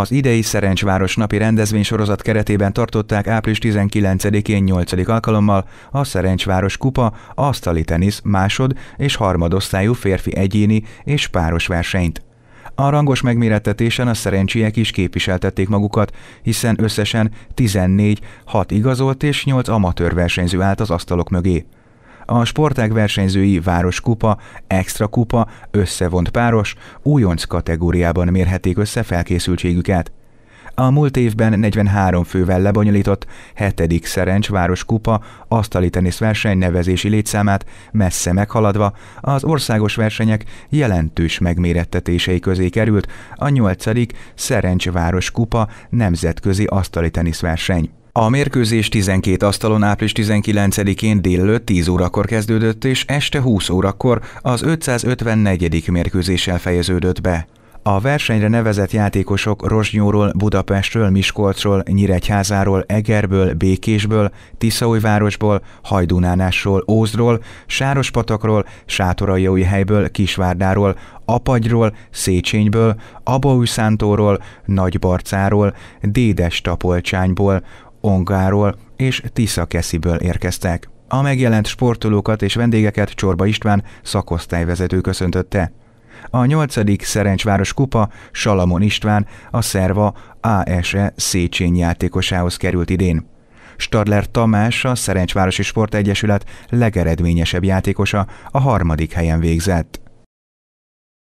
Az idei Szerencsváros napi rendezvénysorozat keretében tartották április 19-én 8. alkalommal a Szerencsváros Kupa asztali tenisz másod és harmadosztályú férfi egyéni és páros versenyt. A rangos megmérettetésen a szerencsiek is képviseltették magukat, hiszen összesen 14, 6 igazolt és 8 amatőr versenyző állt az asztalok mögé a sportág versenyzői városkupa, extra kupa, összevont páros, újonc kategóriában mérhették össze felkészültségüket. A múlt évben 43 fővel lebonyolított 7. Szerencs Városkupa asztali verseny nevezési létszámát messze meghaladva az országos versenyek jelentős megmérettetései közé került a 8. Szerencs Városkupa nemzetközi asztali verseny. A mérkőzés 12 asztalon április 19-én délelőtt 10 órakor kezdődött, és este 20 órakor az 554. mérkőzéssel fejeződött be. A versenyre nevezett játékosok Rozsnyóról, Budapestről, Miskolcról, Nyíregyházáról, Egerből, Békésből, Tiszaújvárosból, Hajdunánásról, Ózdról, Sárospatakról, helyből, Kisvárdáról, Apagyról, Széchenyből, Abaújszántóról, Nagybarcáról, Dédes Tapolcsányból, Ongáról és Tiszakesziből érkeztek. A megjelent sportolókat és vendégeket Csorba István szakosztályvezető köszöntötte. A nyolcadik Szerencsváros kupa Salamon István a szerva ASE Széchenyi játékosához került idén. Stadler Tamás, a Szerencsvárosi Sportegyesület legeredményesebb játékosa a harmadik helyen végzett.